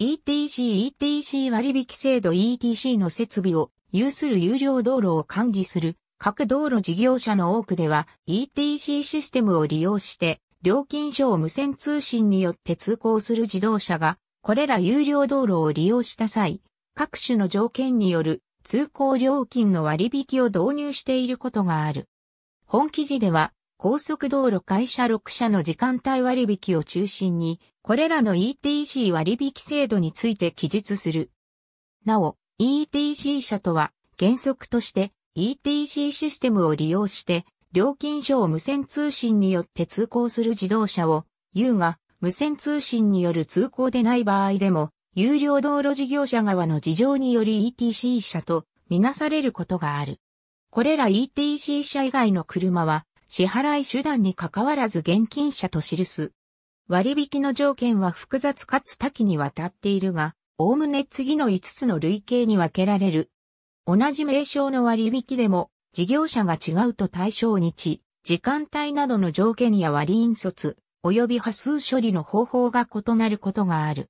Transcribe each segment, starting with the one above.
ETC、ETC 割引制度 ETC の設備を有する有料道路を管理する各道路事業者の多くでは ETC システムを利用して料金所を無線通信によって通行する自動車がこれら有料道路を利用した際各種の条件による通行料金の割引を導入していることがある。本記事では高速道路会社6社の時間帯割引を中心に、これらの ETC 割引制度について記述する。なお、ETC 社とは原則として ETC システムを利用して料金所を無線通信によって通行する自動車を言うが無線通信による通行でない場合でも有料道路事業者側の事情により ETC 社とみなされることがある。これら ETC 社以外の車は支払い手段に関わらず現金者と記す。割引の条件は複雑かつ多岐にわたっているが、おおむね次の5つの類型に分けられる。同じ名称の割引でも、事業者が違うと対象日、時間帯などの条件や割引卒、及び波数処理の方法が異なることがある。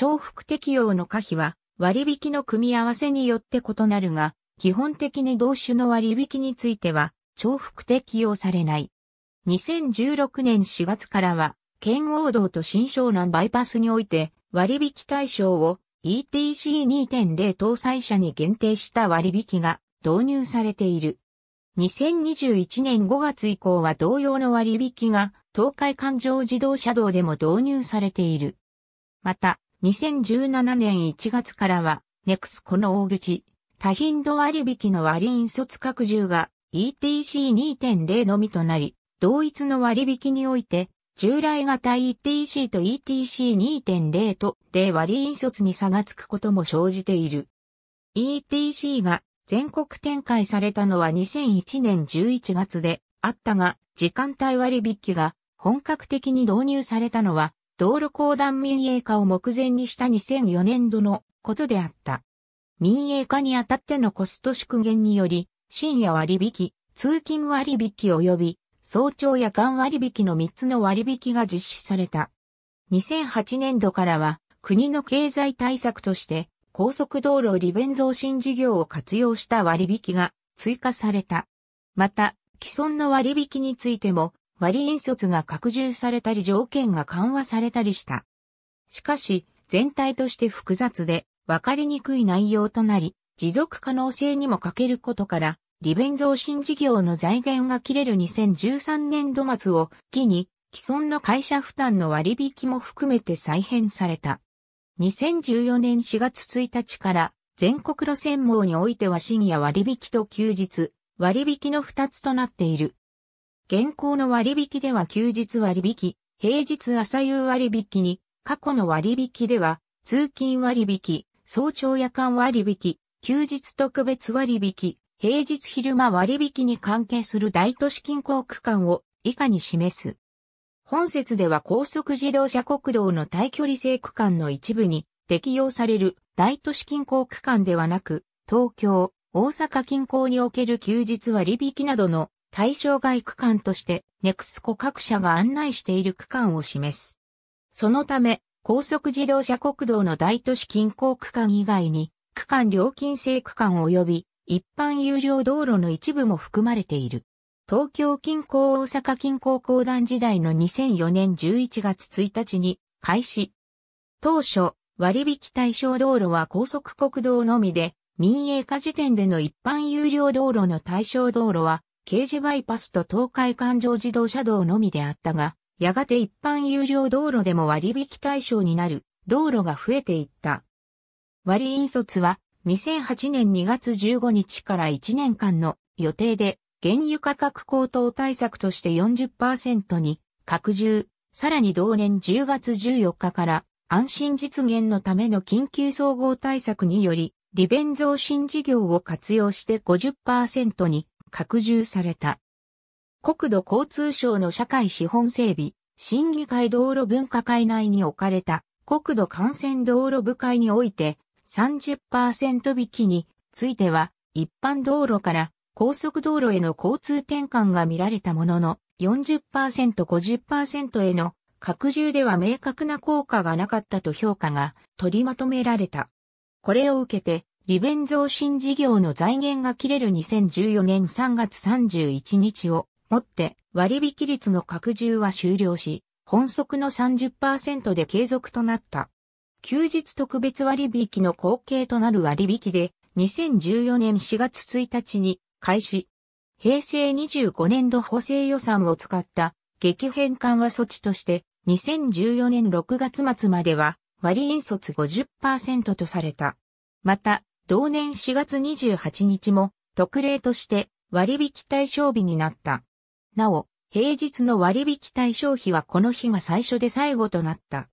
重複適用の可否は、割引の組み合わせによって異なるが、基本的に同種の割引については、重複適用されない。2016年4月からは、圏王道と新湘南バイパスにおいて割引対象を ETC2.0 搭載車に限定した割引が導入されている。2021年5月以降は同様の割引が東海環状自動車道でも導入されている。また、2017年1月からは、ネクスコの大口、多頻度割引の割引率拡充が ETC2.0 のみとなり、同一の割引において、従来型 ETC と ETC2.0 とで割引率に差がつくことも生じている。ETC が全国展開されたのは2001年11月であったが、時間帯割引が本格的に導入されたのは、道路公団民営化を目前にした2004年度のことであった。民営化にあたってのコスト縮減により、深夜割引、通勤割引及び早朝夜間割引の3つの割引が実施された。2008年度からは国の経済対策として高速道路利便増進事業を活用した割引が追加された。また、既存の割引についても割引率が拡充されたり条件が緩和されたりした。しかし、全体として複雑で分かりにくい内容となり、持続可能性にも欠けることから、利便増進事業の財源が切れる2013年度末を機に、既存の会社負担の割引も含めて再編された。2014年4月1日から全国路線網においては深夜割引と休日、割引の2つとなっている。現行の割引では休日割引、平日朝夕割引に、過去の割引では通勤割引、早朝夜間割引、休日特別割引、平日昼間割引に関係する大都市近郊区間を以下に示す。本節では高速自動車国道の対距離制区間の一部に適用される大都市近郊区間ではなく、東京、大阪近郊における休日割引などの対象外区間として、ネクスコ各社が案内している区間を示す。そのため、高速自動車国道の大都市近郊区間以外に、区間料金制区間及び一般有料道路の一部も含まれている。東京近郊大阪近郊公団時代の2004年11月1日に開始。当初、割引対象道路は高速国道のみで、民営化時点での一般有料道路の対象道路は、刑事バイパスと東海環状自動車道のみであったが、やがて一般有料道路でも割引対象になる道路が増えていった。割引率は2008年2月15日から1年間の予定で原油価格高騰対策として40%に拡充、さらに同年10月14日から安心実現のための緊急総合対策により利便増進事業を活用して50%に拡充された。国土交通省の社会資本整備、審議会道路分科会内に置かれた国土幹線道路部会において30%引きについては、一般道路から高速道路への交通転換が見られたものの、40%、50%への拡充では明確な効果がなかったと評価が取りまとめられた。これを受けて、利便増進事業の財源が切れる2014年3月31日をもって割引率の拡充は終了し、本則の30%で継続となった。休日特別割引の後継となる割引で、2014年4月1日に開始。平成25年度補正予算を使った激変緩和措置として、2014年6月末までは割引率50%とされた。また、同年4月28日も特例として割引対象日になった。なお、平日の割引対象日はこの日が最初で最後となった。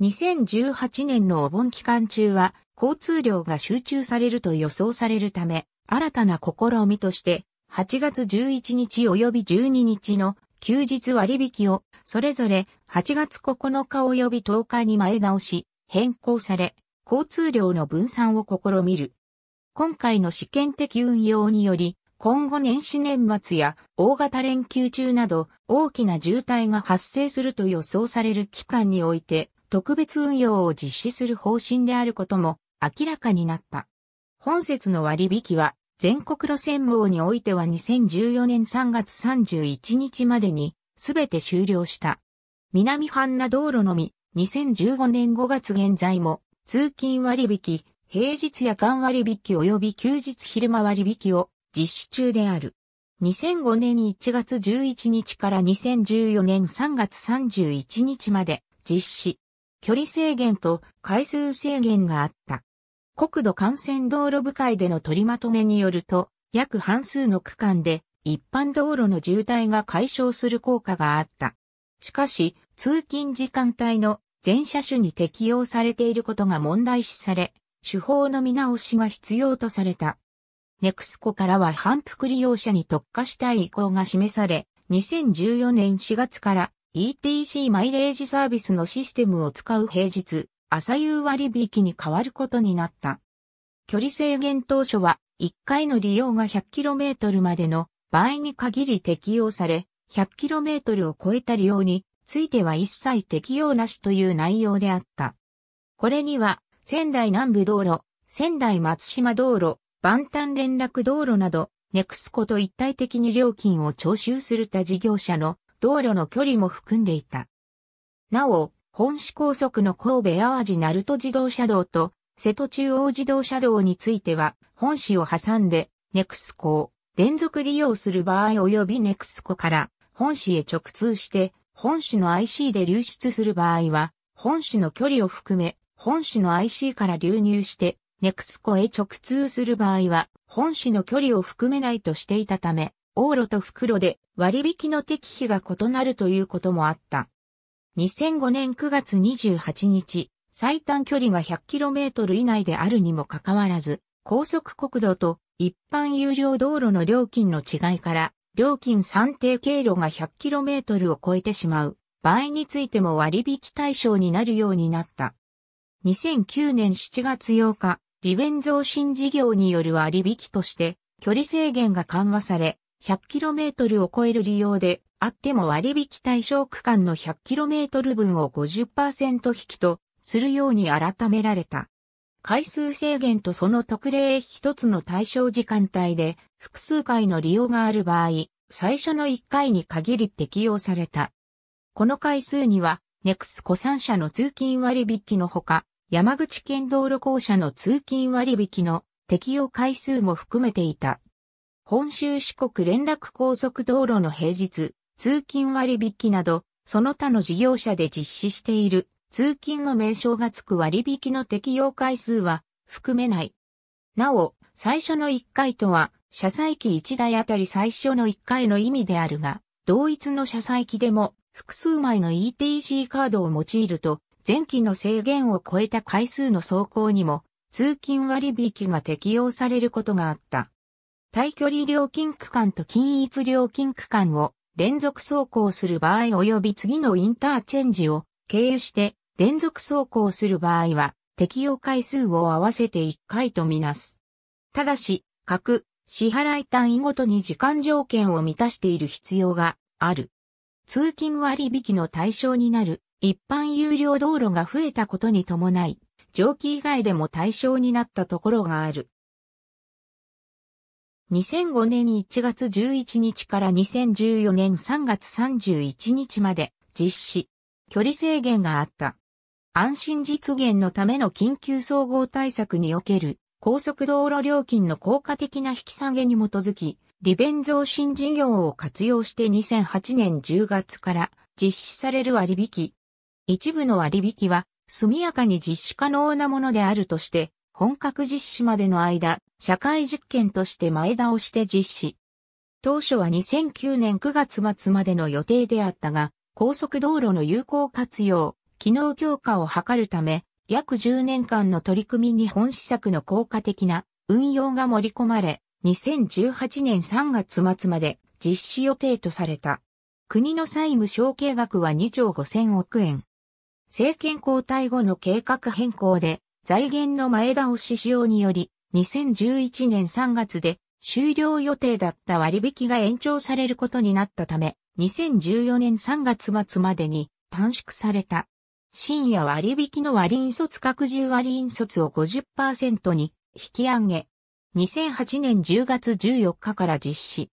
2018年のお盆期間中は交通量が集中されると予想されるため、新たな試みとして8月11日及び12日の休日割引をそれぞれ8月9日及び10日に前倒し変更され、交通量の分散を試みる。今回の試験的運用により、今後年始年末や大型連休中など大きな渋滞が発生すると予想される期間において、特別運用を実施する方針であることも明らかになった。本節の割引は全国路線網においては2014年3月31日までにすべて終了した。南半那道路のみ2015年5月現在も通勤割引、平日夜間割引及び休日昼間割引を実施中である。2005年1月11日から2014年3月31日まで実施。距離制限と回数制限があった。国土幹線道路部会での取りまとめによると、約半数の区間で一般道路の渋滞が解消する効果があった。しかし、通勤時間帯の全車種に適用されていることが問題視され、手法の見直しが必要とされた。ネクスコからは反復利用者に特化したい意向が示され、2014年4月から ETC マイレージサービスのシステムを使う平日、朝夕割引に変わることになった。距離制限当初は、1回の利用が 100km までの場合に限り適用され、100km を超えた利用については一切適用なしという内容であった。これには、仙台南部道路、仙台松島道路、万端連絡道路など、ネクスコと一体的に料金を徴収する他事業者の道路の距離も含んでいた。なお、本市高速の神戸淡路鳴門自動車道と瀬戸中央自動車道については、本市を挟んで、ネクスコを連続利用する場合及びネクスコから本市へ直通して、本市の IC で流出する場合は、本市の距離を含め、本市の IC から流入して、ネクスコへ直通する場合は、本市の距離を含めないとしていたため、往路と袋で割引の適否が異なるということもあった。2005年9月28日、最短距離が 100km 以内であるにもかかわらず、高速国土と一般有料道路の料金の違いから、料金算定経路が 100km を超えてしまう場合についても割引対象になるようになった。2009年7月8日、利便増進事業による割引として、距離制限が緩和され、100km を超える利用であっても割引対象区間の 100km 分を50%引きとするように改められた。回数制限とその特例一つの対象時間帯で複数回の利用がある場合、最初の1回に限り適用された。この回数には、ネクスコ3社の通勤割引のほか、山口県道路公社の通勤割引の適用回数も含めていた。本州四国連絡高速道路の平日、通勤割引など、その他の事業者で実施している通勤の名称が付く割引の適用回数は含めない。なお、最初の1回とは、車載機1台あたり最初の1回の意味であるが、同一の車載機でも複数枚の ETC カードを用いると、前期の制限を超えた回数の走行にも通勤割引が適用されることがあった。対距離料金区間と均一料金区間を連続走行する場合及び次のインターチェンジを経由して連続走行する場合は適用回数を合わせて1回とみなす。ただし、各支払い単位ごとに時間条件を満たしている必要がある。通勤割引の対象になる一般有料道路が増えたことに伴い、蒸気以外でも対象になったところがある。2005年1月11日から2014年3月31日まで実施。距離制限があった。安心実現のための緊急総合対策における高速道路料金の効果的な引き下げに基づき、利便増進事業を活用して2008年10月から実施される割引。一部の割引は速やかに実施可能なものであるとして、本格実施までの間、社会実験として前倒して実施。当初は2009年9月末までの予定であったが、高速道路の有効活用、機能強化を図るため、約10年間の取り組みに本施策の効果的な運用が盛り込まれ、2018年3月末まで実施予定とされた。国の債務承継額は2兆5000億円。政権交代後の計画変更で財源の前倒し使用により2011年3月で終了予定だった割引が延長されることになったため、2014年3月末までに短縮された。深夜割引の割引率拡充割引率を50%に引き上げ、2008年10月14日から実施。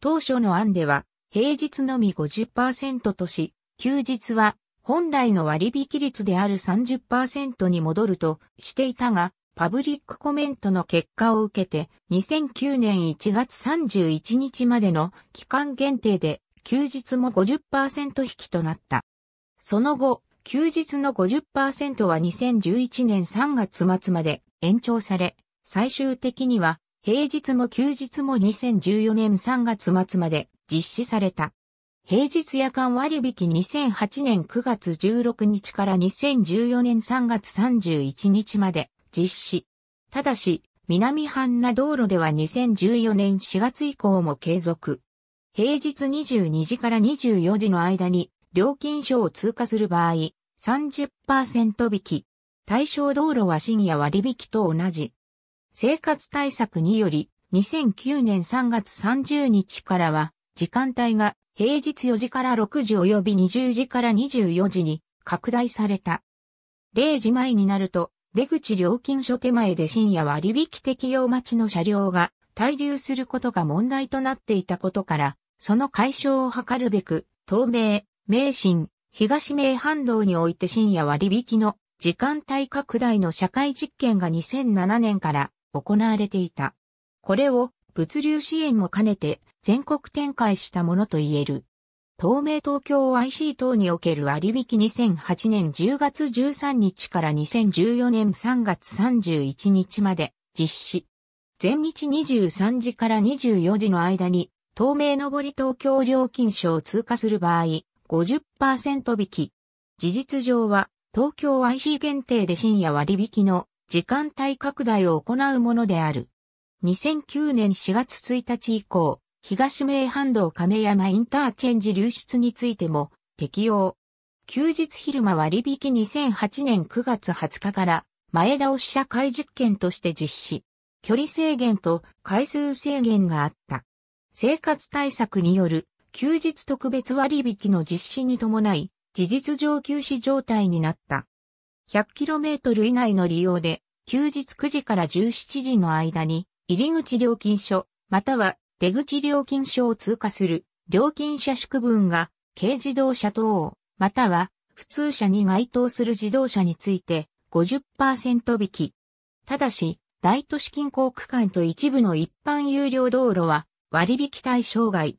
当初の案では、平日のみ50%とし、休日は本来の割引率である30%に戻るとしていたが、パブリックコメントの結果を受けて、2009年1月31日までの期間限定で、休日も50%引きとなった。その後、休日の50%は2011年3月末まで延長され、最終的には平日も休日も2014年3月末まで実施された。平日夜間割引2008年9月16日から2014年3月31日まで実施。ただし、南半那道路では2014年4月以降も継続。平日22時から24時の間に料金所を通過する場合、30%引き。対象道路は深夜割引と同じ。生活対策により、2009年3月30日からは、時間帯が平日4時から6時及び20時から24時に拡大された。0時前になると出口料金所手前で深夜割引適用待ちの車両が滞留することが問題となっていたことから、その解消を図るべく、東名、名神、東名半道において深夜割引の時間帯拡大の社会実験が2007年から行われていた。これを物流支援も兼ねて全国展開したものと言える。東名東京 IC 等における割引2008年10月13日から2014年3月31日まで実施。全日23時から24時の間に、東名上り東京料金所を通過する場合、50%引き。事実上は、東京 IC 限定で深夜割引の時間帯拡大を行うものである。2009年4月1日以降、東名阪道亀山インターチェンジ流出についても適用。休日昼間割引2008年9月20日から前倒し社会実験として実施。距離制限と回数制限があった。生活対策による休日特別割引の実施に伴い、事実上休止状態になった。100km 以内の利用で、休日9時から17時の間に、入り口料金所、または出口料金所を通過する料金車宿分が軽自動車等、または普通車に該当する自動車について50%引き。ただし、大都市近郊区間と一部の一般有料道路は割引対象外。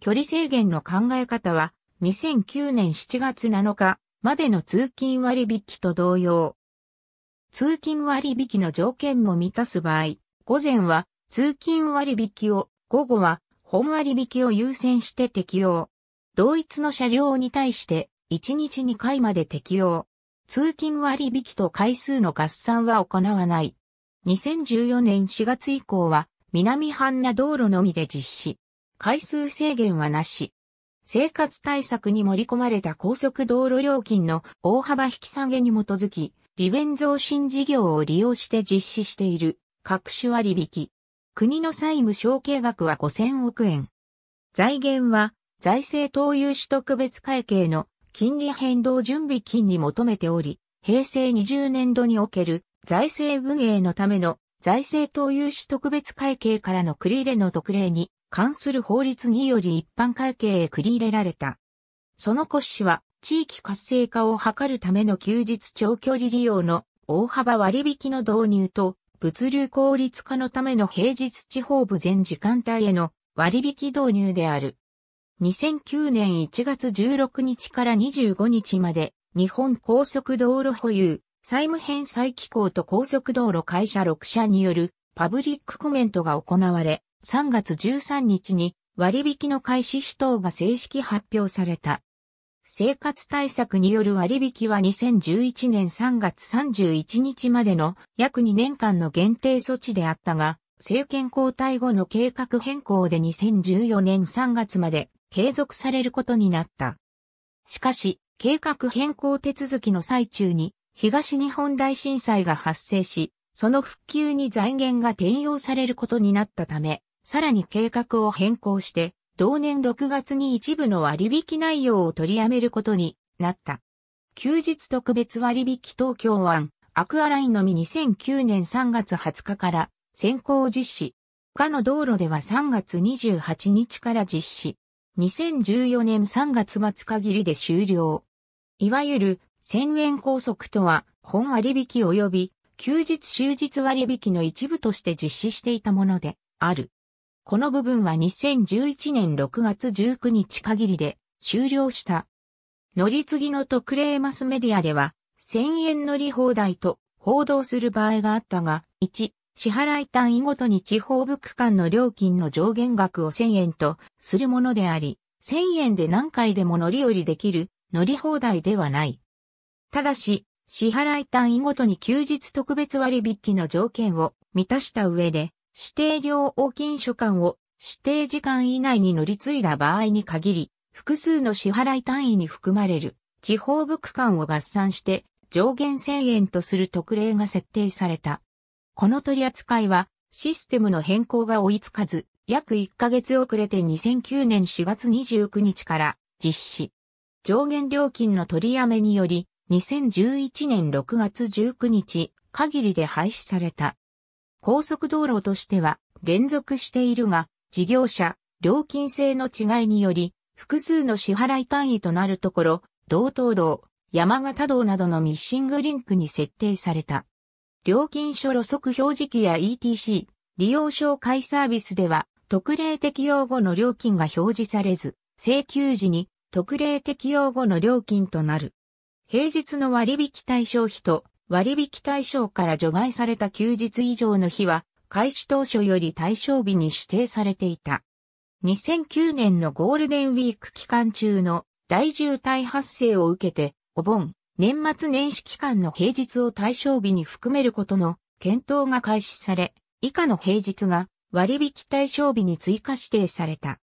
距離制限の考え方は2009年7月7日までの通勤割引と同様。通勤割引の条件も満たす場合、午前は通勤割引を午後は本割引を優先して適用。同一の車両に対して1日2回まで適用。通勤割引と回数の合算は行わない。2014年4月以降は南半那道路のみで実施。回数制限はなし。生活対策に盛り込まれた高速道路料金の大幅引き下げに基づき、利便増進事業を利用して実施している各種割引。国の債務承継額は5000億円。財源は財政投融資特別会計の金利変動準備金に求めており、平成20年度における財政運営のための財政投融資特別会計からの繰り入れの特例に関する法律により一般会計へ繰り入れられた。その骨子は地域活性化を図るための休日長距離利用の大幅割引の導入と物流効率化のための平日地方部全時間帯への割引導入である。2009年1月16日から25日まで日本高速道路保有、債務返済機構と高速道路会社6社によるパブリックコメントが行われ、3月13日に割引の開始費等が正式発表された。生活対策による割引は2011年3月31日までの約2年間の限定措置であったが、政権交代後の計画変更で2014年3月まで継続されることになった。しかし、計画変更手続きの最中に東日本大震災が発生し、その復旧に財源が転用されることになったため、さらに計画を変更して、同年6月に一部の割引内容を取りやめることになった。休日特別割引東京湾アクアラインのみ2009年3月20日から先行実施。他の道路では3月28日から実施。2014年3月末限りで終了。いわゆる1000円拘束とは本割引及び休日終日割引の一部として実施していたものである。この部分は2011年6月19日限りで終了した。乗り継ぎの特例マスメディアでは、1000円乗り放題と報道する場合があったが、1、支払い単位ごとに地方部区間の料金の上限額を1000円とするものであり、1000円で何回でも乗り降りできる乗り放題ではない。ただし、支払い単位ごとに休日特別割引の条件を満たした上で、指定料応金所間を指定時間以内に乗り継いだ場合に限り、複数の支払い単位に含まれる地方部区間を合算して上限1000円とする特例が設定された。この取り扱いはシステムの変更が追いつかず、約1ヶ月遅れて2009年4月29日から実施。上限料金の取りやめにより、2011年6月19日限りで廃止された。高速道路としては連続しているが、事業者、料金制の違いにより、複数の支払い単位となるところ、道東道、山形道などのミッシングリンクに設定された。料金所路側表示器や ETC、利用紹介サービスでは、特例適用後の料金が表示されず、請求時に特例適用後の料金となる。平日の割引対象費と割引対象から除外された休日以上の日は、開始当初より対象日に指定されていた。2009年のゴールデンウィーク期間中の大渋滞発生を受けて、お盆、年末年始期間の平日を対象日に含めることの検討が開始され、以下の平日が割引対象日に追加指定された。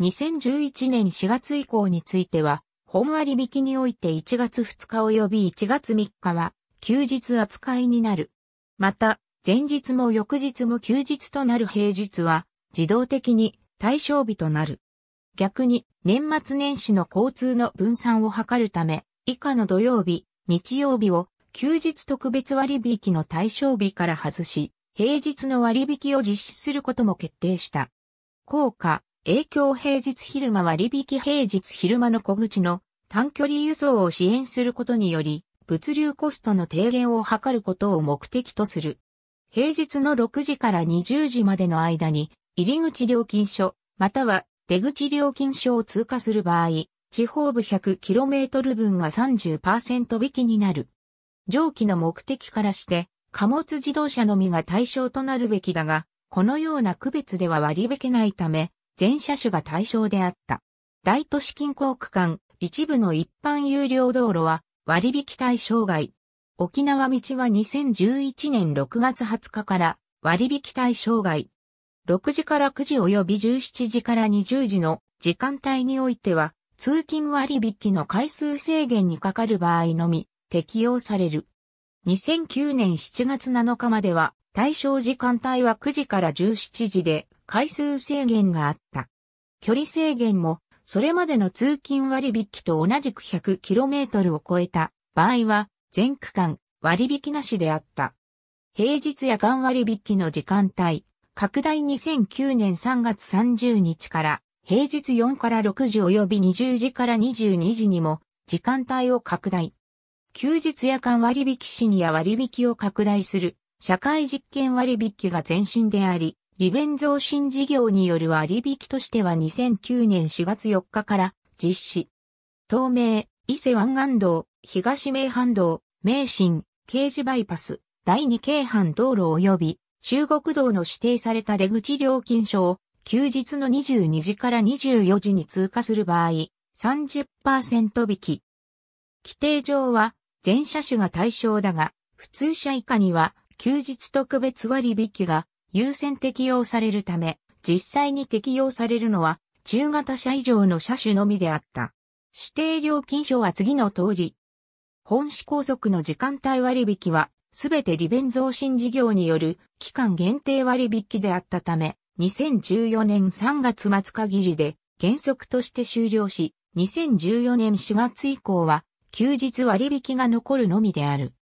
2011年4月以降については、本割引において1月2日及び1月3日は休日扱いになる。また、前日も翌日も休日となる平日は、自動的に対象日となる。逆に、年末年始の交通の分散を図るため、以下の土曜日、日曜日を休日特別割引の対象日から外し、平日の割引を実施することも決定した。効果、影響平日昼間割引平日昼間の小口の短距離輸送を支援することにより、物流コストの低減を図ることを目的とする。平日の6時から20時までの間に、入口料金所、または出口料金所を通過する場合、地方部 100km 分が30%引きになる。上記の目的からして、貨物自動車のみが対象となるべきだが、このような区別では割り引けないため、全車種が対象であった。大都市近郊区間、一部の一般有料道路は、割引対象外。沖縄道は2011年6月20日から割引対象外。6時から9時及び17時から20時の時間帯においては、通勤割引の回数制限にかかる場合のみ適用される。2009年7月7日までは対象時間帯は9時から17時で回数制限があった。距離制限もそれまでの通勤割引と同じく 100km を超えた場合は、全区間割引なしであった。平日夜間割引の時間帯、拡大2009年3月30日から平日4から6時及び20時から22時にも時間帯を拡大。休日夜間割引シニア割引を拡大する社会実験割引が前身であり、利便増進事業による割引としては2009年4月4日から実施。東名、伊勢湾岸道、東名阪道、名神、刑事バイパス、第二京阪道路及び、中国道の指定された出口料金所を、休日の22時から24時に通過する場合、30%引き。規定上は、全車種が対象だが、普通車以下には、休日特別割引が優先適用されるため、実際に適用されるのは中型車以上の車種のみであった。指定料金書は次の通り。本市高速の時間帯割引は、すべて利便増進事業による期間限定割引であったため、2014年3月末限りで原則として終了し、2014年4月以降は休日割引が残るのみである。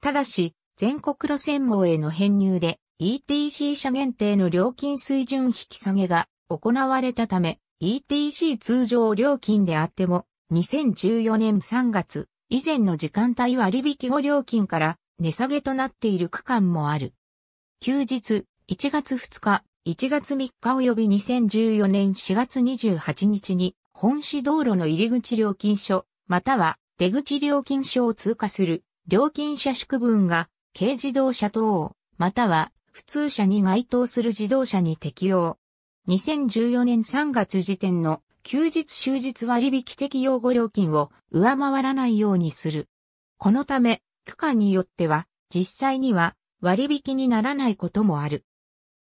ただし、全国路線網への編入で ETC 車限定の料金水準引き下げが行われたため、ETC 通常料金であっても、2014年3月、以前の時間帯割引後料金から値下げとなっている区間もある。休日、1月2日、1月3日及び2014年4月28日に、本市道路の入り口料金所、または出口料金所を通過する料金者宿分が軽自動車等、または普通車に該当する自動車に適用。2014年3月時点の休日終日割引適用後料金を上回らないようにする。このため、区間によっては実際には割引にならないこともある。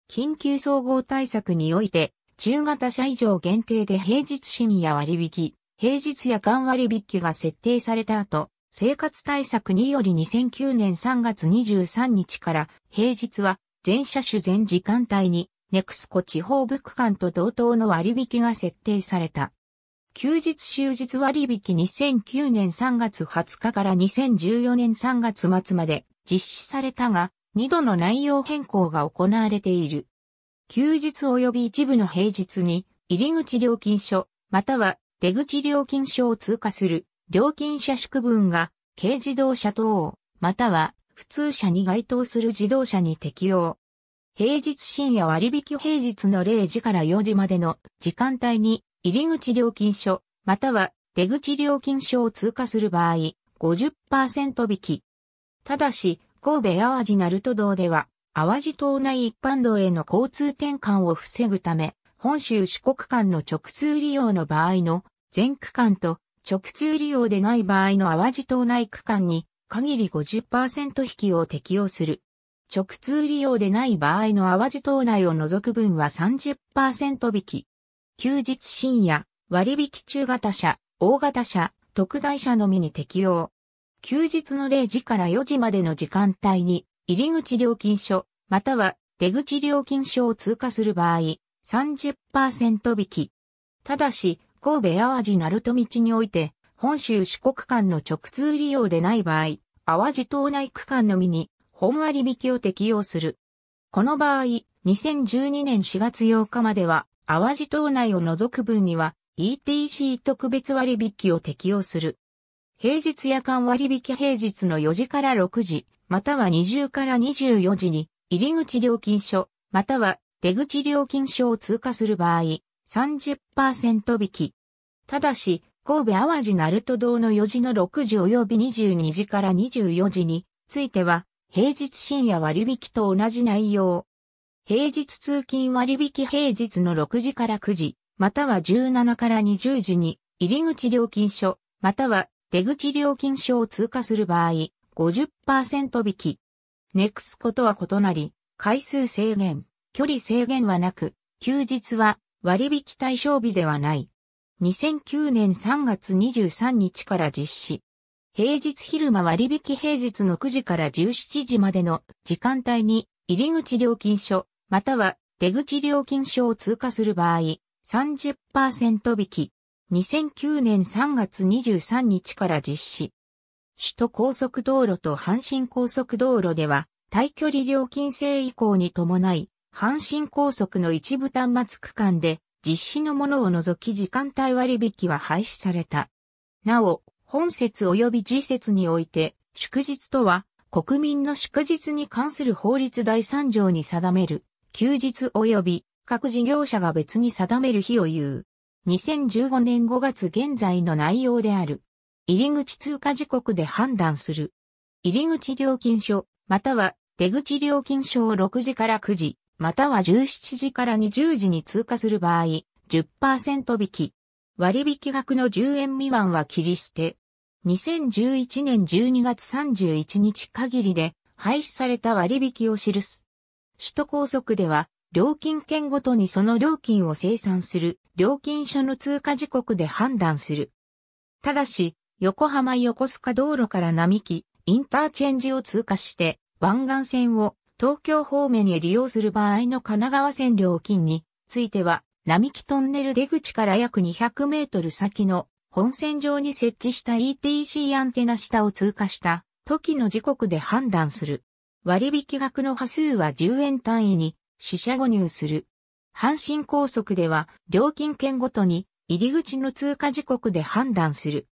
緊急総合対策において、中型車以上限定で平日深夜割引、平日夜間割引が設定された後、生活対策により2009年3月23日から平日は全車種全時間帯にネクスコ地方部区間と同等の割引が設定された。休日終日割引2009年3月20日から2014年3月末まで実施されたが、2度の内容変更が行われている。休日及び一部の平日に入り口料金所、または出口料金所を通過する料金車宿分が軽自動車等、または普通車に該当する自動車に適用。平日深夜割引平日の0時から4時までの時間帯に入り口料金所、または出口料金所を通過する場合、50%引き。ただし、神戸淡路鳴門道では、淡路島内一般道への交通転換を防ぐため、本州四国間の直通利用の場合の全区間と直通利用でない場合の淡路島内区間に限り50%引きを適用する。直通利用でない場合の淡路島内を除く分は30%引き。休日深夜、割引中型車、大型車、特大車のみに適用。休日の0時から4時までの時間帯に、入り口料金所、または出口料金所を通過する場合、30%引き。ただし、神戸淡路鳴門道において、本州四国間の直通利用でない場合、淡路島内区間のみに本割引を適用する。この場合、2012年4月8日までは、淡路島内を除く分には、ETC 特別割引を適用する。平日夜間割引平日の4時から6時、または20から24時に、入り口料金所、または出口料金所を通過する場合、30%引き。ただし、神戸淡路鳴門堂の4時の6時及び22時から24時については、平日深夜割引と同じ内容。平日通勤割引平日の6時から9時、または17から20時に入り口料金所、または出口料金所を通過する場合、50%引き。ネクスコとは異なり、回数制限、距離制限はなく、休日は割引対象日ではない。2009年3月23日から実施。平日昼間割引平日の9時から17時までの時間帯に入り口料金所または出口料金所を通過する場合30%引き。2009年3月23日から実施。首都高速道路と阪神高速道路では、対距離料金制移行に伴い、阪神高速の一部端末区間で実施のものを除き時間帯割引は廃止された。なお、本節及び次節において、祝日とは、国民の祝日に関する法律第3条に定める、休日及び各事業者が別に定める日を言う。2015年5月現在の内容である。入り口通過時刻で判断する。入り口料金書、または出口料金書を6時から9時、または17時から20時に通過する場合、10%引き。割引額の10円未満は切り捨て。2011年12月31日限りで廃止された割引を記す。首都高速では、料金券ごとにその料金を生産する料金所の通過時刻で判断する。ただし、横浜横須賀道路から並木、インターチェンジを通過して、湾岸線を東京方面へ利用する場合の神奈川線料金については、並木トンネル出口から約200メートル先の本線上に設置した ETC アンテナ下を通過した時の時刻で判断する。割引額の波数は10円単位に死者誤入する。阪神高速では料金券ごとに入り口の通過時刻で判断する。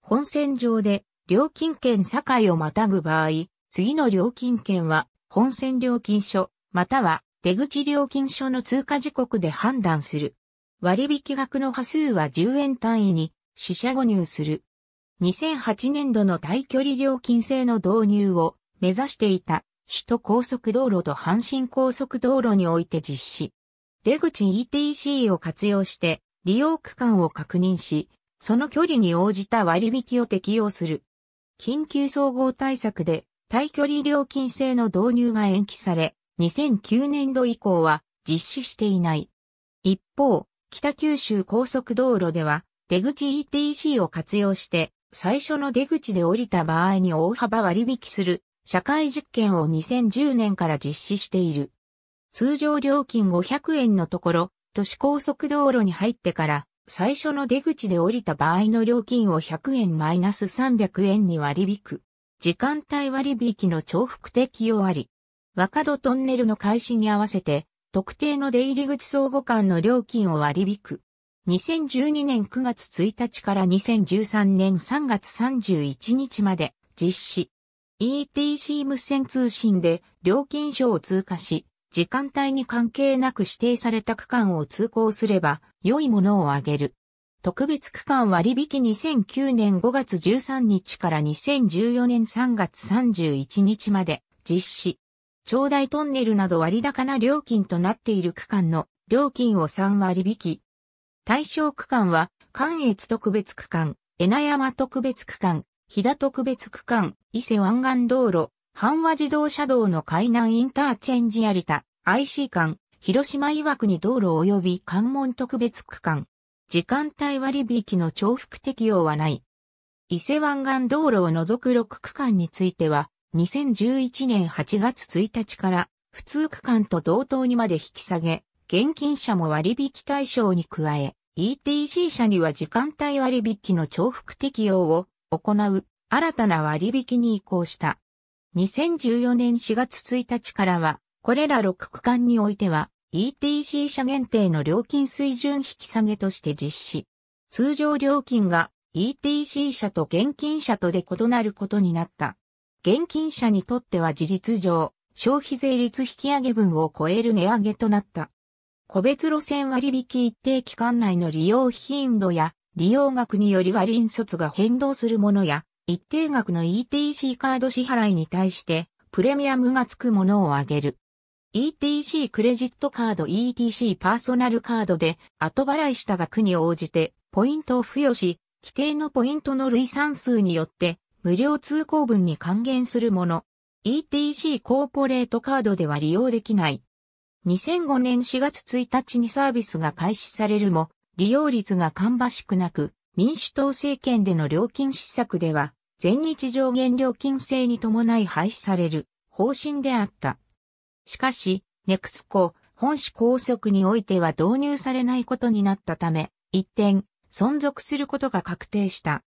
本線上で料金券境をまたぐ場合、次の料金券は本線料金所、または出口料金所の通過時刻で判断する。割引額の波数は10円単位に死者誤入する。2008年度の大距離料金制の導入を目指していた首都高速道路と阪神高速道路において実施。出口 ETC を活用して利用区間を確認し、その距離に応じた割引を適用する。緊急総合対策で対距離料金制の導入が延期され、2009年度以降は実施していない。一方、北九州高速道路では、出口 ETC を活用して、最初の出口で降りた場合に大幅割引する社会実験を2010年から実施している。通常料金500円のところ、都市高速道路に入ってから最初の出口で降りた場合の料金を100円マイナス300円に割引く。時間帯割引の重複適用あり、若戸トンネルの開始に合わせて、特定の出入り口相互間の料金を割り引く。2012年9月1日から2013年3月31日まで実施。ETC 無線通信で料金所を通過し、時間帯に関係なく指定された区間を通行すれば良いものをあげる。特別区間割引2009年5月13日から2014年3月31日まで実施。長大トンネルなど割高な料金となっている区間の料金を3割引き。対象区間は、関越特別区間、江名山特別区間、飛騨特別区間、伊勢湾岸道路、阪和自動車道の海南インターチェンジ有田、IC 間、広島岩国道路及び関門特別区間、時間帯割引の重複適用はない。伊勢湾岸道路を除く6区間については、2011年8月1日から普通区間と同等にまで引き下げ、現金車も割引対象に加え、ETC 車には時間帯割引の重複適用を行う新たな割引に移行した。2014年4月1日からは、これら6区間においては、ETC 車限定の料金水準引き下げとして実施。通常料金が ETC 車と現金車とで異なることになった。現金車にとっては事実上、消費税率引き上げ分を超える値上げとなった。個別路線割引一定期間内の利用頻度や利用額により割引率が変動するものや、一定額の ETC カード支払いに対してプレミアムがつくものを挙げる。ETC クレジットカード ETC パーソナルカードで後払いした額に応じてポイントを付与し、規定のポイントの類算数によって無料通行分に還元するもの。ETC コーポレートカードでは利用できない。2005年4月1日にサービスが開始されるも、利用率が芳しくなく、民主党政権での料金施策では、全日上限料金制に伴い廃止される方針であった。しかし、ネクスコ、本市高速においては導入されないことになったため、一転、存続することが確定した。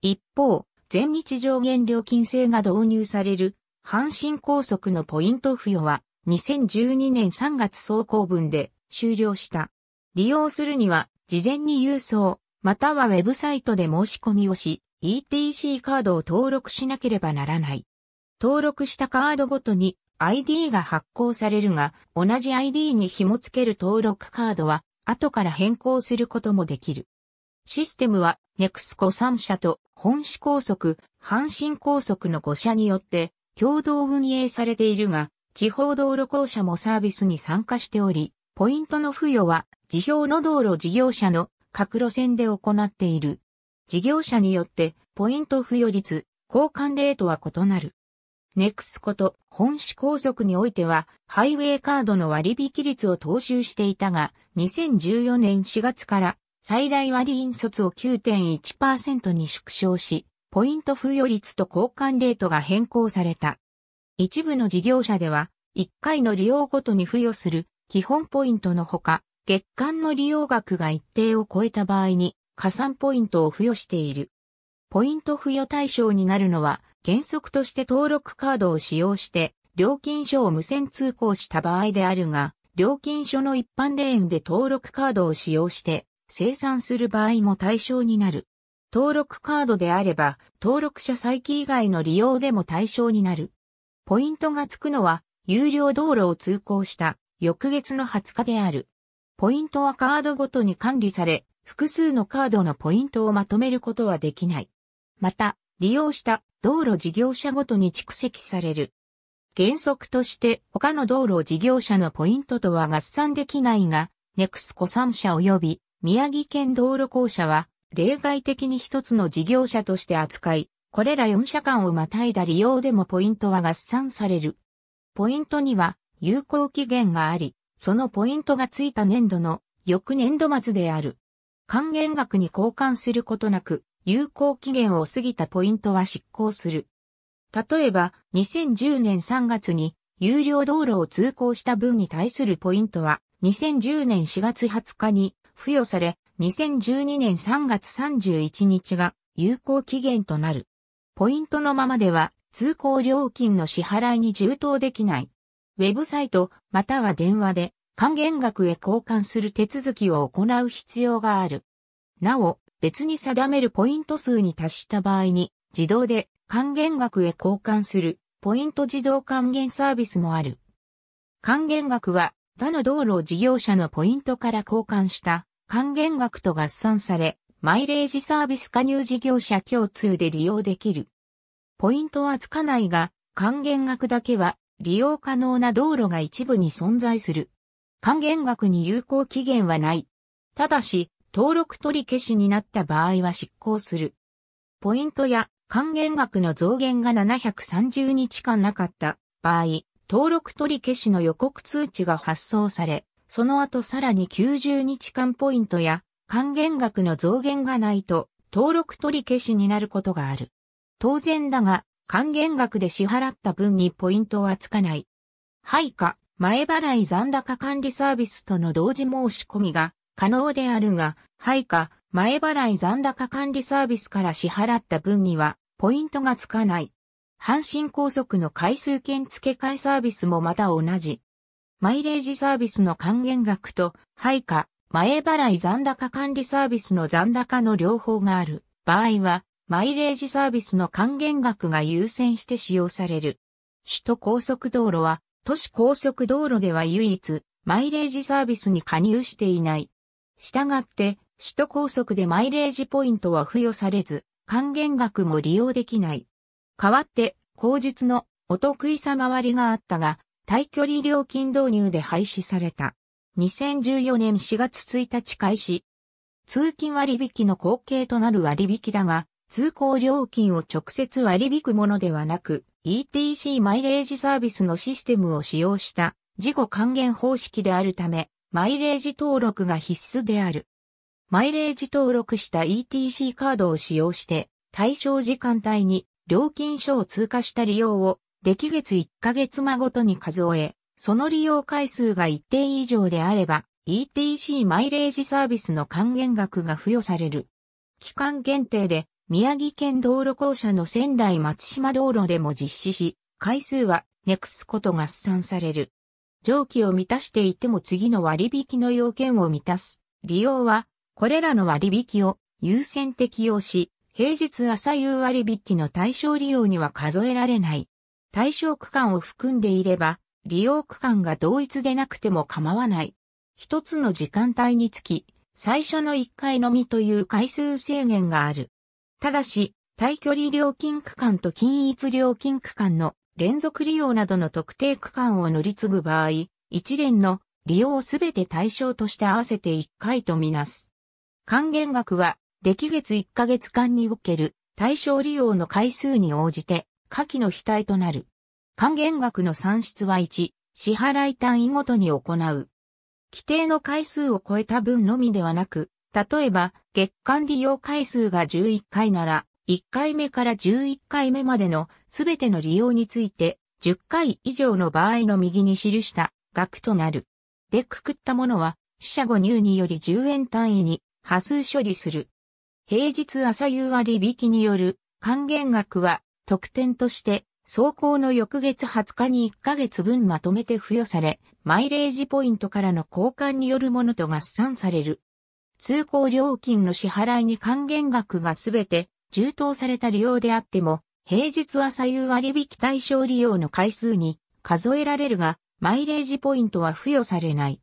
一方、全日上限料金制が導入される、阪神高速のポイント付与は、2012年3月走行分で終了した。利用するには、事前に郵送、またはウェブサイトで申し込みをし、ETC カードを登録しなければならない。登録したカードごとに ID が発行されるが、同じ ID に紐付ける登録カードは、後から変更することもできる。システムは、n e x c o 3社と、本市高速、阪神高速の5社によって、共同運営されているが、地方道路公社もサービスに参加しており、ポイントの付与は、辞表の道路事業者の各路線で行っている。事業者によって、ポイント付与率、交換レートは異なる。ネクスコと本市高速においては、ハイウェイカードの割引率を踏襲していたが、2014年4月から最大割引率を9.1%に縮小し、ポイント付与率と交換レートが変更された。一部の事業者では、1回の利用ごとに付与する基本ポイントのほか、月間の利用額が一定を超えた場合に、加算ポイントを付与している。ポイント付与対象になるのは、原則として登録カードを使用して、料金所を無線通行した場合であるが、料金所の一般レーンで登録カードを使用して、生産する場合も対象になる。登録カードであれば、登録者再起以外の利用でも対象になる。ポイントがつくのは、有料道路を通行した翌月の20日である。ポイントはカードごとに管理され、複数のカードのポイントをまとめることはできない。また、利用した道路事業者ごとに蓄積される。原則として他の道路事業者のポイントとは合算できないが、ネクスコ3社及び宮城県道路公社は例外的に一つの事業者として扱い、これら4社間をまたいだ利用でもポイントは合算される。ポイントには有効期限があり、そのポイントがついた年度の翌年度末である。還元額に交換することなく、有効期限を過ぎたポイントは失効する。例えば、2010年3月に有料道路を通行した分に対するポイントは、2010年4月20日に付与され、2012年3月31日が有効期限となる。ポイントのままでは通行料金の支払いに充当できない。ウェブサイトまたは電話で還元額へ交換する手続きを行う必要がある。なお、別に定めるポイント数に達した場合に、自動で還元額へ交換する、ポイント自動還元サービスもある。還元額は、他の道路事業者のポイントから交換した還元額と合算され、マイレージサービス加入事業者共通で利用できる。ポイントはつかないが、還元額だけは利用可能な道路が一部に存在する。還元額に有効期限はない。ただし、登録取り消しになった場合は失効する。ポイントや還元額の増減が730日間なかった場合、登録取り消しの予告通知が発送され、その後さらに90日間ポイントや還元額の増減がないと登録取り消しになることがある。当然だが、還元額で支払った分にポイントはつかない。配下、前払い残高管理サービスとの同時申し込みが可能であるが、配下、前払い残高管理サービスから支払った分には、ポイントがつかない。阪神高速の回数券付け替えサービスもまた同じ。マイレージサービスの還元額と、配下、前払い残高管理サービスの残高の両方がある場合は、マイレージサービスの還元額が優先して使用される。首都高速道路は、都市高速道路では唯一、マイレージサービスに加入していない。従って、首都高速でマイレージポイントは付与されず、還元額も利用できない。代わって、後述のお得意様割があったが、対距離料金導入で廃止された。2014年4月1日開始。通勤割引の後継となる割引だが、通行料金を直接割引くものではなく、ETC マイレージサービスのシステムを使用した、事後還元方式であるため、マイレージ登録が必須である。マイレージ登録した ETC カードを使用して、対象時間帯に料金所を通過した利用を、歴月1ヶ月間ごとに数え、その利用回数が一定以上であれば、ETC マイレージサービスの還元額が付与される。期間限定で、宮城県道路公社の仙台松島道路でも実施し、回数はネクスコと試算される。上記を満たしていても次の割引の要件を満たす。利用は、これらの割引を優先適用し、平日朝夕割引の対象利用には数えられない。対象区間を含んでいれば、利用区間が同一でなくても構わない。一つの時間帯につき、最初の1回のみという回数制限がある。ただし、対距離料金区間と均一料金区間の連続利用などの特定区間を乗り継ぐ場合、一連の利用をすべて対象として合わせて1回とみなす。還元額は、歴月1ヶ月間における対象利用の回数に応じて、下記の非対となる。還元額の算出は1、支払い単位ごとに行う。規定の回数を超えた分のみではなく、例えば、月間利用回数が11回なら、1回目から11回目までのすべての利用について、10回以上の場合の右に記した額となる。でくくったものは、死者誤入により10円単位に波数処理する。平日朝夕割引による還元額は特典として走行の翌月20日に1ヶ月分まとめて付与され、マイレージポイントからの交換によるものと合算される。通行料金の支払いに還元額がすべて充当された利用であっても、平日は左右割引対象利用の回数に数えられるが、マイレージポイントは付与されない。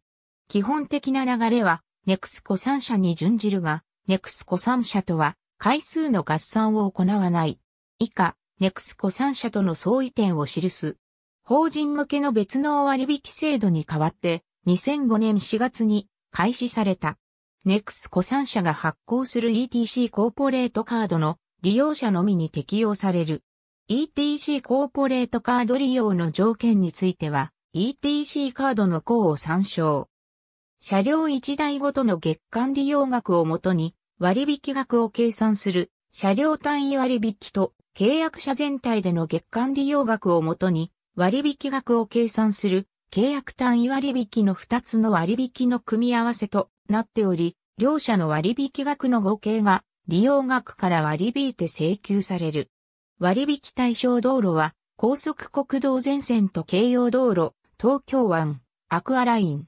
基本的な流れは、ネクスコ3社に準じるが、ネクスコ3社とは、回数の合算を行わない。以下、ネクスコ3社との相違点を記す。法人向けの別の割引制度に代わって、2005年4月に開始された。ネクスコ3社が発行する ETC コーポレートカードの利用者のみに適用される。ETC コーポレートカード利用の条件については、ETC カードの項を参照。車両1台ごとの月間利用額をもとに割引額を計算する車両単位割引と契約者全体での月間利用額をもとに割引額を計算する契約単位割引の2つの割引の組み合わせとなっており、両者の割引額の合計が利用額から割引いて請求される。割引対象道路は、高速国道全線と京葉道路、東京湾、アクアライン。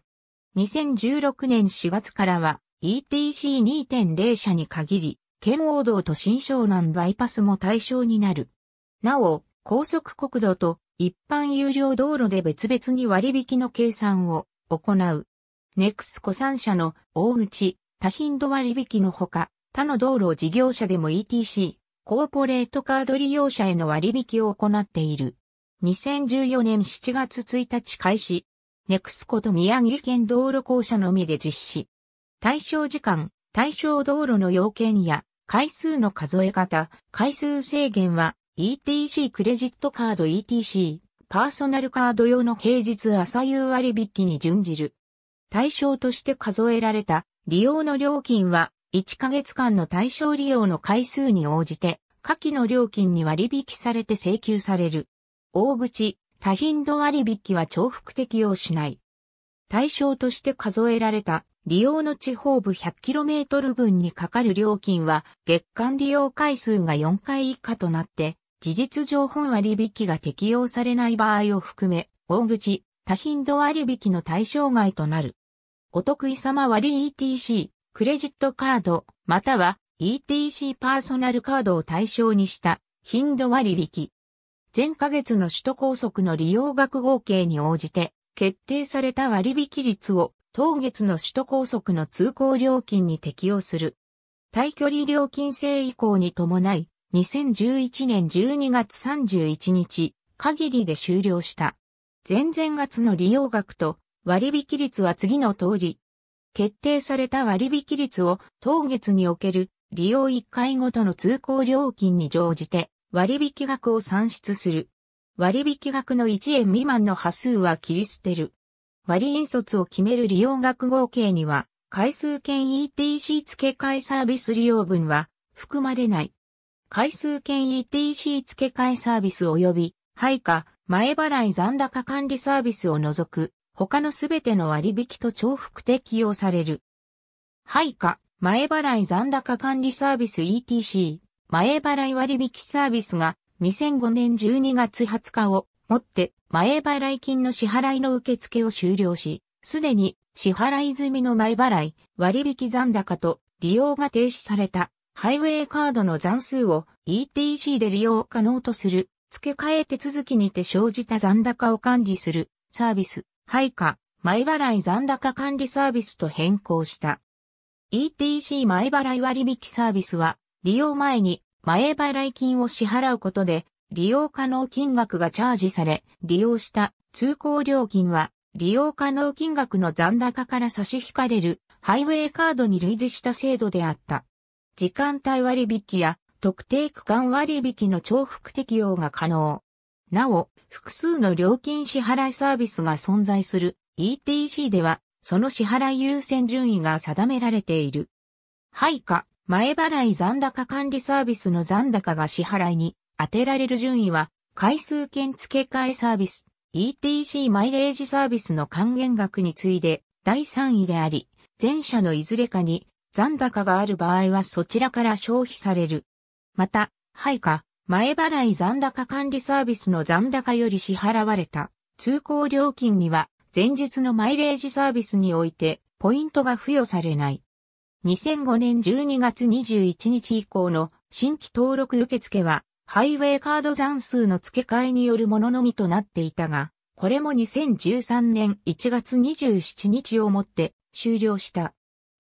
2016年4月からは ETC2.0 車に限り、県王道と新湘南バイパスも対象になる。なお、高速国道と一般有料道路で別々に割引の計算を行う。ネクスコ3社の大口、多頻度割引のほか、他の道路事業者でも ETC、コーポレートカード利用者への割引を行っている。2014年7月1日開始、ネクスコと宮城県道路公社のみで実施。対象時間、対象道路の要件や回数の数え方、回数制限は ETC クレジットカード ETC、パーソナルカード用の平日朝夕割引に準じる。対象として数えられた利用の料金は1ヶ月間の対象利用の回数に応じて下記の料金に割引されて請求される。大口、多頻度割引は重複適用しない。対象として数えられた利用の地方部 100km 分にかかる料金は月間利用回数が4回以下となって事実上本割引が適用されない場合を含め、大口、多頻度割引の対象外となる。お得意様割 ETC、クレジットカード、または ETC パーソナルカードを対象にした頻度割引。前ヶ月の首都高速の利用額合計に応じて決定された割引率を当月の首都高速の通行料金に適用する。対距離料金制移行に伴い、2011年12月31日限りで終了した。前々月の利用額と割引率は次の通り。決定された割引率を当月における利用1回ごとの通行料金に乗じて割引額を算出する。割引額の1円未満の波数は切り捨てる。割引率を決める利用額合計には、回数券 ETC 付け替えサービス利用分は含まれない。回数券 ETC 付け替えサービス及び配下前払い残高管理サービスを除く、他のすべての割引と重複適用される。配下、前払い残高管理サービス ETC、前払い割引サービスが2005年12月20日をもって前払い金の支払いの受付を終了し、すでに支払い済みの前払い割引残高と利用が停止されたハイウェイカードの残数を ETC で利用可能とする付け替え手続きにて生じた残高を管理するサービス、配下、前払い残高管理サービスと変更した。ETC 前払い割引サービスは、利用前に前払い金を支払うことで、利用可能金額がチャージされ、利用した通行料金は、利用可能金額の残高から差し引かれるハイウェイカードに類似した制度であった。時間帯割引や特定区間割引の重複適用が可能。なお、複数の料金支払いサービスが存在する ETC では、その支払い優先順位が定められている。配下、前払い残高管理サービスの残高が支払いに当てられる順位は、回数券付け替えサービス、ETC マイレージサービスの還元額に次いで第3位であり、前者のいずれかに残高がある場合はそちらから消費される。また、配下、前払い残高管理サービスの残高より支払われた通行料金には前述のマイレージサービスにおいてポイントが付与されない。2005年12月21日以降の新規登録受付はハイウェイカード残数の付け替えによるもののみとなっていたが、これも2013年1月27日をもって終了した。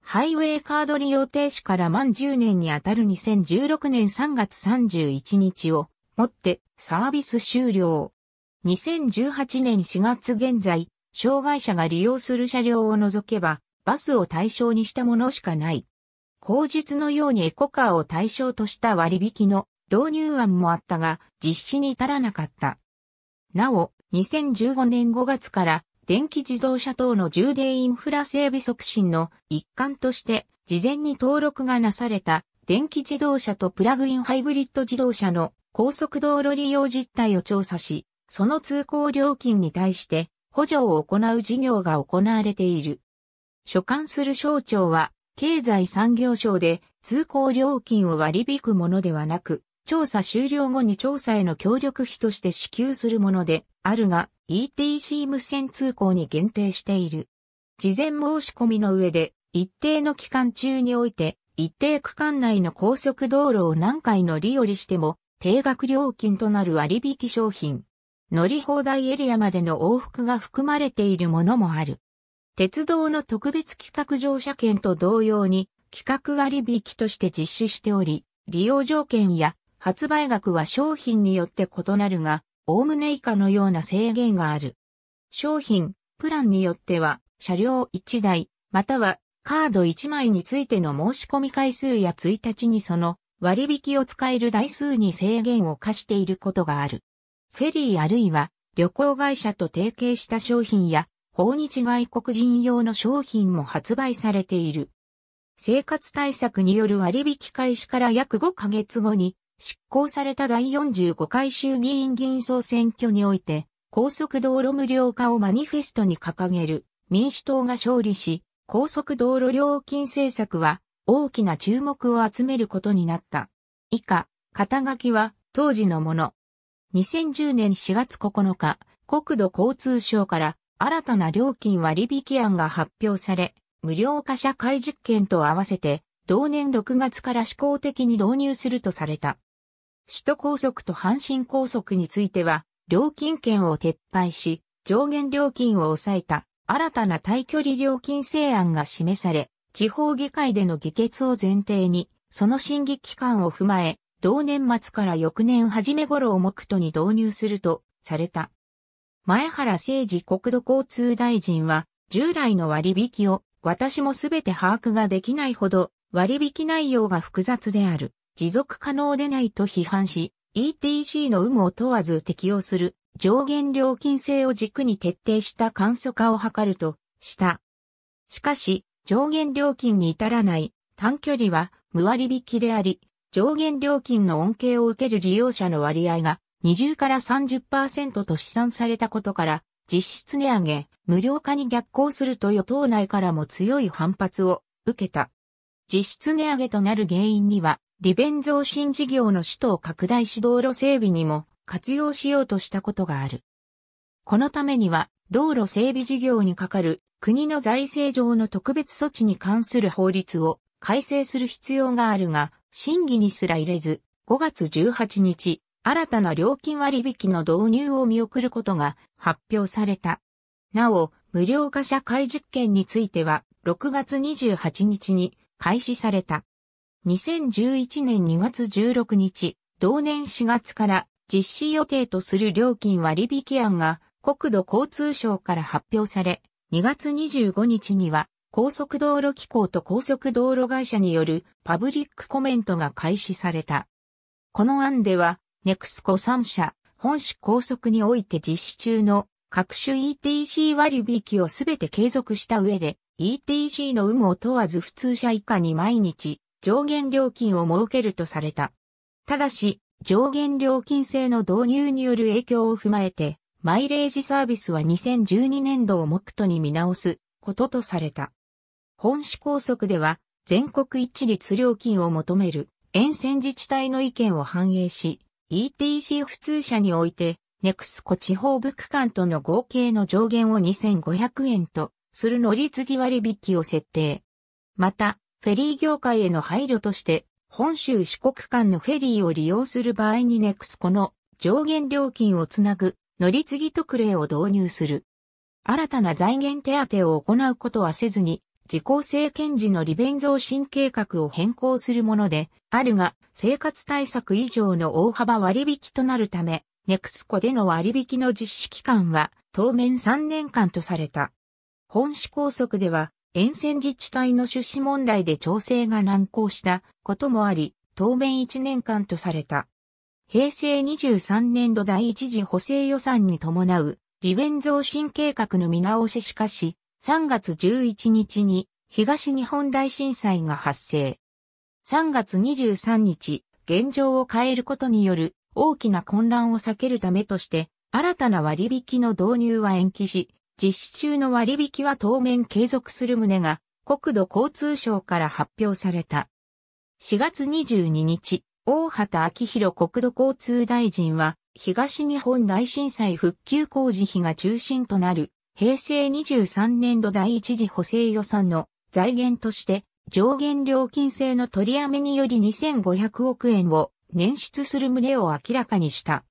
ハイウェイカード利用停止から満10年にあたる2016年3月31日をもってサービス終了。2018年4月現在、障害者が利用する車両を除けば、バスを対象にしたものしかない。口述のようにエコカーを対象とした割引の導入案もあったが、実施に至らなかった。なお、2015年5月から電気自動車等の充電インフラ整備促進の一環として、事前に登録がなされた電気自動車とプラグインハイブリッド自動車の高速道路利用実態を調査し、その通行料金に対して補助を行う事業が行われている。所管する省庁は、経済産業省で通行料金を割り引くものではなく、調査終了後に調査への協力費として支給するものであるが、ETC 無線通行に限定している。事前申し込みの上で、一定の期間中において、一定区間内の高速道路を何回乗り降りしても、定額料金となる割引商品。乗り放題エリアまでの往復が含まれているものもある。鉄道の特別企画乗車券と同様に、企画割引として実施しており、利用条件や発売額は商品によって異なるが、おおむね以下のような制限がある。商品、プランによっては、車両1台、またはカード1枚についての申し込み回数や1日にその割引を使える台数に制限を課していることがある。フェリーあるいは旅行会社と提携した商品や訪日外国人用の商品も発売されている。生活対策による割引開始から約5ヶ月後に執行された第45回衆議院議員総選挙において、高速道路無料化をマニフェストに掲げる民主党が勝利し、高速道路料金政策は大きな注目を集めることになった。以下、肩書きは当時のもの。2010年4月9日、国土交通省から新たな料金割引案が発表され、無料化社会実験と合わせて、同年6月から試行的に導入するとされた。首都高速と阪神高速については、料金券を撤廃し、上限料金を抑えた新たな対距離料金制案が示され、地方議会での議決を前提に、その審議期間を踏まえ、同年末から翌年初め頃を目途に導入するとされた。前原誠二国土交通大臣は、従来の割引を私もすべて把握ができないほど割引内容が複雑である。持続可能でないと批判し、ETC の有無を問わず適用する上限料金制を軸に徹底した簡素化を図るとした。しかし、上限料金に至らない短距離は無割引であり、上限料金の恩恵を受ける利用者の割合が20から30%と試算されたことから、実質値上げ、無料化に逆行すると与党内からも強い反発を受けた。実質値上げとなる原因には、利便増進事業の首都拡大し道路整備にも活用しようとしたことがある。このためには、道路整備事業にかかる国の財政上の特別措置に関する法律を改正する必要があるが、審議にすら入れず、5月18日、新たな料金割引の導入を見送ることが発表された。なお、無料化社会実験については、6月28日に開始された。2011年2月16日、同年4月から実施予定とする料金割引案が国土交通省から発表され、2月25日には高速道路機構と高速道路会社によるパブリックコメントが開始された。この案では、ネクスコ3社、本市高速において実施中の各種 ETC 割引をすべて継続した上で、ETC の有無を問わず普通車以下に毎日上限料金を設けるとされた。ただし、上限料金制の導入による影響を踏まえて、マイレージサービスは2012年度を目途に見直すこととされた。本市高速では、全国一律料金を求める沿線自治体の意見を反映し、ETC 普通車において、ネクスコ地方部区間との合計の上限を2500円とする乗り継ぎ割引を設定。また、フェリー業界への配慮として、本州四国間のフェリーを利用する場合にネクスコの上限料金をつなぐ乗り継ぎ特例を導入する。新たな財源手当を行うことはせずに、自公政権時の利便増進計画を変更するもので、あるが、生活対策以上の大幅割引となるため、ネクスコでの割引の実施期間は、当面3年間とされた。本市高速では、沿線自治体の出資問題で調整が難航したこともあり、当面1年間とされた。平成23年度第一次補正予算に伴う利便増進計画の見直ししかし、3月11日に東日本大震災が発生。3月23日、現状を変えることによる大きな混乱を避けるためとして、新たな割引の導入は延期し、実施中の割引は当面継続する旨が国土交通省から発表された。4月22日、大畑昭弘国土交通大臣は、東日本大震災復旧工事費が中心となる、平成23年度第一次補正予算の財源として、上限料金制の取りやめにより2500億円を捻出する旨を明らかにした。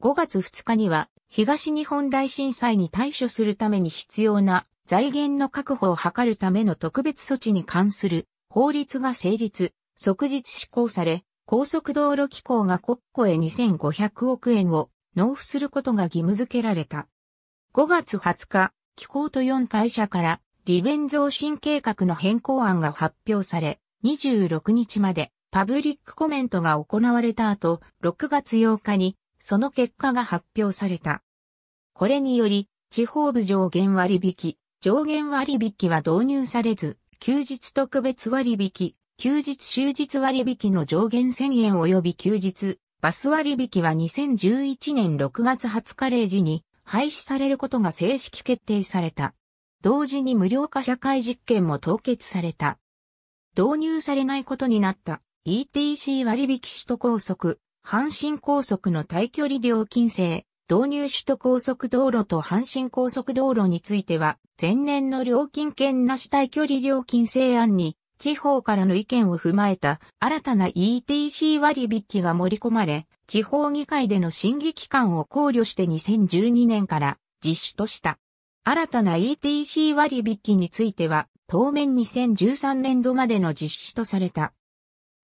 5月2日には、東日本大震災に対処するために必要な財源の確保を図るための特別措置に関する法律が成立、即日施行され、高速道路機構が国庫へ2500億円を納付することが義務付けられた。5月20日、機構と4会社から利便増進計画の変更案が発表され、26日までパブリックコメントが行われた後、6月8日にその結果が発表された。これにより、地方部上限割引、上限割引は導入されず、休日特別割引、休日終日割引の上限1000円及び休日、バス割引は2011年6月20日0時に廃止されることが正式決定された。同時に無料化社会実験も凍結された。導入されないことになった ETC 割引首都高速阪神高速の対距離料金制、導入首都高速道路と阪神高速道路については、前年の料金券なし対距離料金制案に、地方からの意見を踏まえた新たな ETC 割引が盛り込まれ、地方議会での審議期間を考慮して2012年から実施とした。新たな ETC 割引については、当面2013年度までの実施とされた。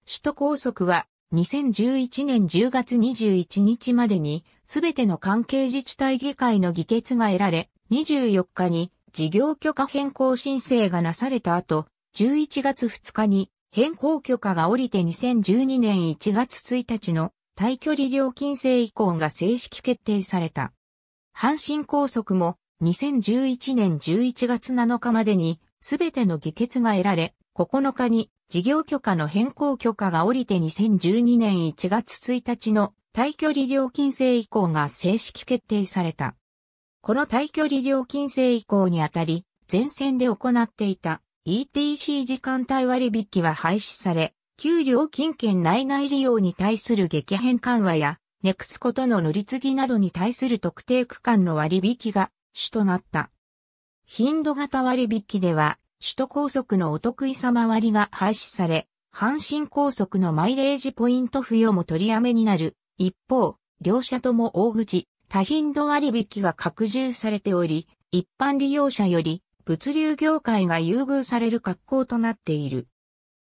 首都高速は2011年10月21日までに、すべての関係自治体議会の議決が得られ、24日に事業許可変更申請がなされた後、11月2日に変更許可が下りて2012年1月1日の対距離料金制移行が正式決定された。阪神高速も2011年11月7日までにすべての議決が得られ、9日に事業許可の変更許可が降りて2012年1月1日の対距離料金制移行が正式決定された。この対距離料金制移行にあたり、前線で行っていた ETC 時間帯割引は廃止され、給料金券内内利用に対する激変緩和や、ネクスコとの乗り継ぎなどに対する特定区間の割引が主となった。頻度型割引では、首都高速のお得意様割が廃止され、阪神高速のマイレージポイント付与も取りやめになる。一方、両社とも大口、多頻度割引が拡充されており、一般利用者より物流業界が優遇される格好となっている。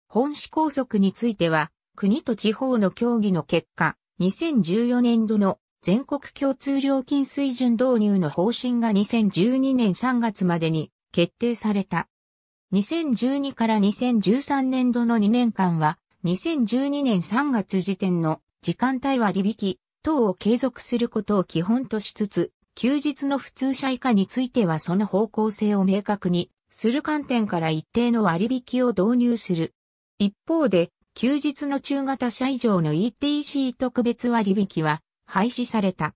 本市高速については、国と地方の協議の結果、2014年度の全国共通料金水準導入の方針が2012年3月までに決定された。2012から2013年度の2年間は、2012年3月時点の時間帯割引等を継続することを基本としつつ、休日の普通車以下についてはその方向性を明確にする観点から一定の割引を導入する。一方で、休日の中型車以上の ETC 特別割引は廃止された。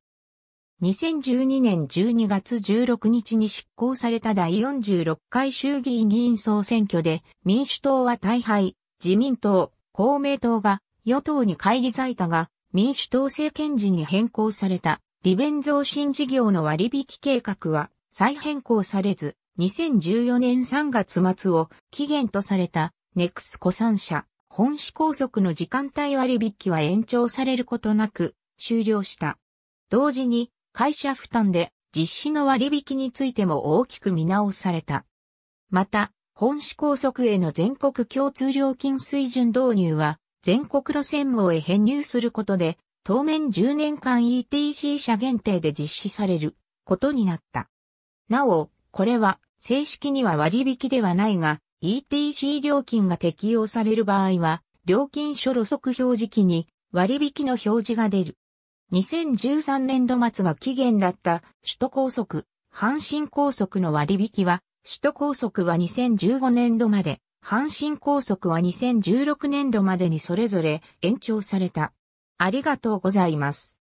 2012年12月16日に執行された第46回衆議院議員総選挙で民主党は大敗、自民党、公明党が与党に返り咲いたが民主党政権時に変更された利便増進事業の割引計画は再変更されず2014年3月末を期限とされたネクスコ3社本市高速の時間帯割引は延長されることなく終了した。同時に会社負担で実施の割引についても大きく見直された。また、本市高速への全国共通料金水準導入は、全国路線網へ編入することで、当面10年間 ETC 車限定で実施されることになった。なお、これは正式には割引ではないが、ETC 料金が適用される場合は、料金書路測表示器に割引の表示が出る。2013年度末が期限だった首都高速、阪神高速の割引は、首都高速は2015年度まで、阪神高速は2016年度までにそれぞれ延長された。ありがとうございます。